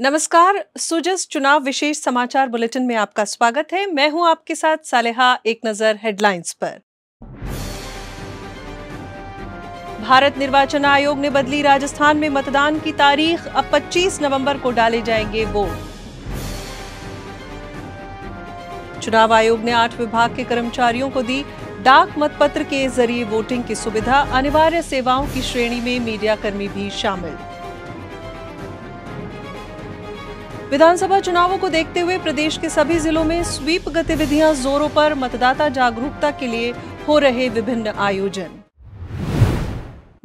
नमस्कार सुजस चुनाव विशेष समाचार बुलेटिन में आपका स्वागत है मैं हूं आपके साथ सालेहा एक नजर हेडलाइंस पर भारत निर्वाचन आयोग ने बदली राजस्थान में मतदान की तारीख अब 25 नवंबर को डाले जाएंगे वोट चुनाव आयोग ने आठ विभाग के कर्मचारियों को दी डाक मतपत्र के जरिए वोटिंग की सुविधा अनिवार्य सेवाओं की श्रेणी में मीडिया कर्मी भी शामिल विधानसभा चुनावों को देखते हुए प्रदेश के सभी जिलों में स्वीप गतिविधियां जोरों पर मतदाता जागरूकता के लिए हो रहे विभिन्न आयोजन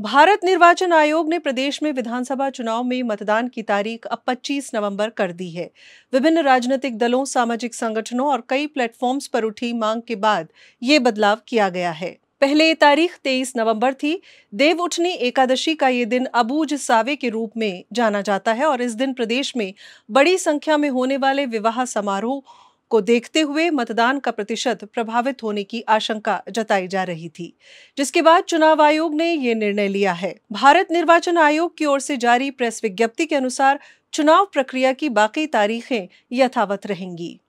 भारत निर्वाचन आयोग ने प्रदेश में विधानसभा चुनाव में मतदान की तारीख अब 25 नवंबर कर दी है विभिन्न राजनीतिक दलों सामाजिक संगठनों और कई प्लेटफॉर्म्स पर उठी मांग के बाद ये बदलाव किया गया है पहले तारीख 23 नवंबर थी देव उठनी एकादशी का ये दिन अबूज सावे के रूप में जाना जाता है और इस दिन प्रदेश में बड़ी संख्या में होने वाले विवाह समारोह को देखते हुए मतदान का प्रतिशत प्रभावित होने की आशंका जताई जा रही थी जिसके बाद चुनाव आयोग ने ये निर्णय लिया है भारत निर्वाचन आयोग की ओर से जारी प्रेस विज्ञप्ति के अनुसार चुनाव प्रक्रिया की बाकी तारीखें यथावत रहेंगी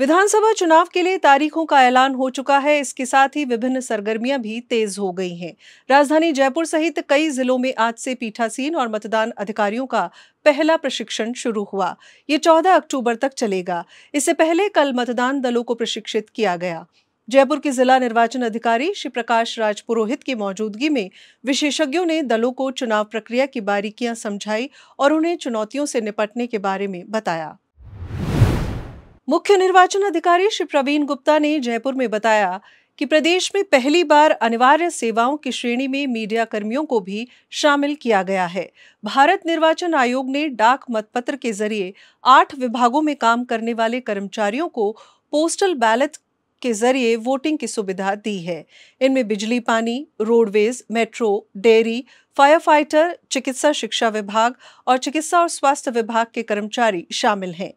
विधानसभा चुनाव के लिए तारीखों का ऐलान हो चुका है इसके साथ ही विभिन्न सरगर्मियां भी तेज हो गई हैं राजधानी जयपुर सहित कई जिलों में आज से पीठासीन और मतदान अधिकारियों का पहला प्रशिक्षण शुरू हुआ ये 14 अक्टूबर तक चलेगा इससे पहले कल मतदान दलों को प्रशिक्षित किया गया जयपुर के जिला निर्वाचन अधिकारी श्री प्रकाश राज पुरोहित की मौजूदगी में विशेषज्ञों ने दलों को चुनाव प्रक्रिया की बारीकियां समझाई और उन्हें चुनौतियों से निपटने के बारे में बताया मुख्य निर्वाचन अधिकारी श्री प्रवीण गुप्ता ने जयपुर में बताया कि प्रदेश में पहली बार अनिवार्य सेवाओं की श्रेणी में मीडिया कर्मियों को भी शामिल किया गया है भारत निर्वाचन आयोग ने डाक मतपत्र के जरिए आठ विभागों में काम करने वाले कर्मचारियों को पोस्टल बैलेट के जरिए वोटिंग की सुविधा दी है इनमें बिजली पानी roadways metro dairy fire fighter चिकित्सा शिक्षा विभाग और चिकित्सा और स्वास्थ्य विभाग के कर्मचारी शामिल हैं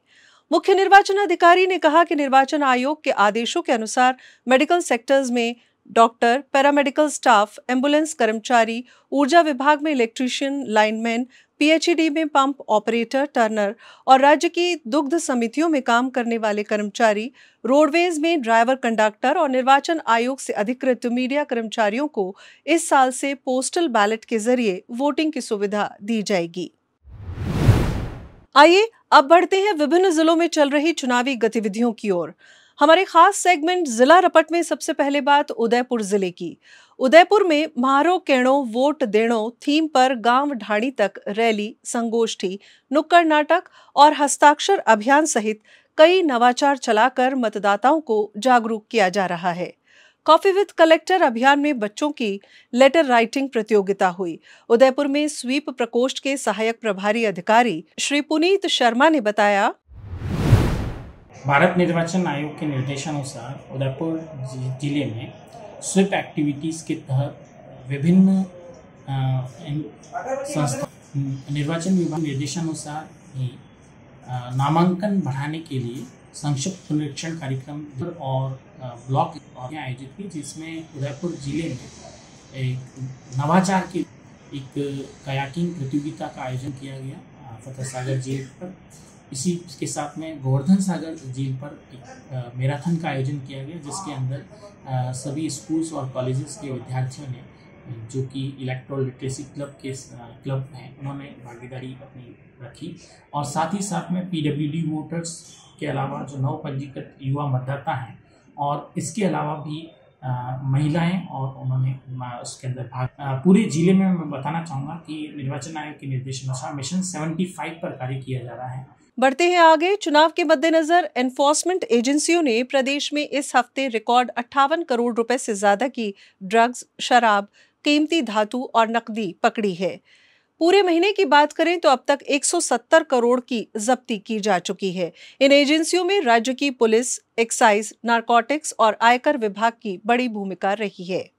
मुख्य निर्वाचन अधिकारी ने कहा कि निर्वाचन आयोग के आदेशों के अनुसार मेडिकल सेक्टर्स में डॉक्टर पैरामेडिकल स्टाफ एम्बुलेंस कर्मचारी ऊर्जा विभाग में इलेक्ट्रीशियन लाइनमैन पीएचईडी में पंप ऑपरेटर टर्नर और राज्य की दुग्ध समितियों में काम करने वाले कर्मचारी रोडवेज में ड्राइवर कंडक्टर और निर्वाचन आयोग से अधिकृत मीडिया कर्मचारियों को इस साल से पोस्टल बैलेट के जरिए वोटिंग की सुविधा दी जाएगी आइए अब बढ़ते हैं विभिन्न जिलों में चल रही चुनावी गतिविधियों की ओर हमारे खास सेगमेंट जिला रपट में सबसे पहले बात उदयपुर जिले की उदयपुर में मारो केणो वोट देणो थीम पर गांव ढाणी तक रैली संगोष्ठी नुक्कड़ नाटक और हस्ताक्षर अभियान सहित कई नवाचार चलाकर मतदाताओं को जागरूक किया जा रहा है कॉफी विद कलेक्टर अभियान में बच्चों की लेटर राइटिंग प्रतियोगिता हुई उदयपुर में स्वीप प्रकोष्ठ के सहायक प्रभारी अधिकारी श्री पुनीत शर्मा ने बताया भारत निर्वाचन आयोग के निर्देशानुसार उदयपुर जिले में स्वीप एक्टिविटीज के तहत विभिन्न निर्वाचन विभाग निर्देशानुसार ही नामांकन बढ़ाने के लिए संक्षिप्त पुनरीक्षण कार्यक्रम और ब्लॉक आयोजित की जिसमें उदयपुर जिले में एक नवाचार की एक कयाकिंग प्रतियोगिता का आयोजन किया गया फतेह सागर झील पर इसी के साथ में गोवर्धन सागर झील पर एक मैराथन का आयोजन किया गया जिसके अंदर सभी स्कूल्स और कॉलेजेस के विद्यार्थियों ने जो कि इलेक्ट्रोल लिटरेसी क्लब के क्लब हैं उन्होंने भागीदारी अपनी रखी और साथ ही साथ में पी वोटर्स के अलावा जो नव पंजीकृत युवा मतदाता हैं और इसके अलावा भी महिलाएं और उन्होंने उसके अंदर भाग पूरे जिले में मैं बताना चाहूंगा कि निर्वाचन आयोग के निर्देश अनुसार मिशन 75 पर कार्य किया जा रहा है बढ़ते हैं आगे चुनाव के मद्देनजर एनफोर्समेंट एजेंसियों ने प्रदेश में इस हफ्ते रिकॉर्ड अट्ठावन करोड़ रुपए से ज्यादा की ड्रग्स शराब कीमती धातु और नकदी पकड़ी है पूरे महीने की बात करें तो अब तक 170 करोड़ की जब्ती की जा चुकी है इन एजेंसियों में राज्य की पुलिस एक्साइज नारकोटिक्स और आयकर विभाग की बड़ी भूमिका रही है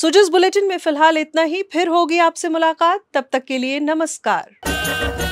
सुजिस बुलेटिन में फिलहाल इतना ही फिर होगी आपसे मुलाकात तब तक के लिए नमस्कार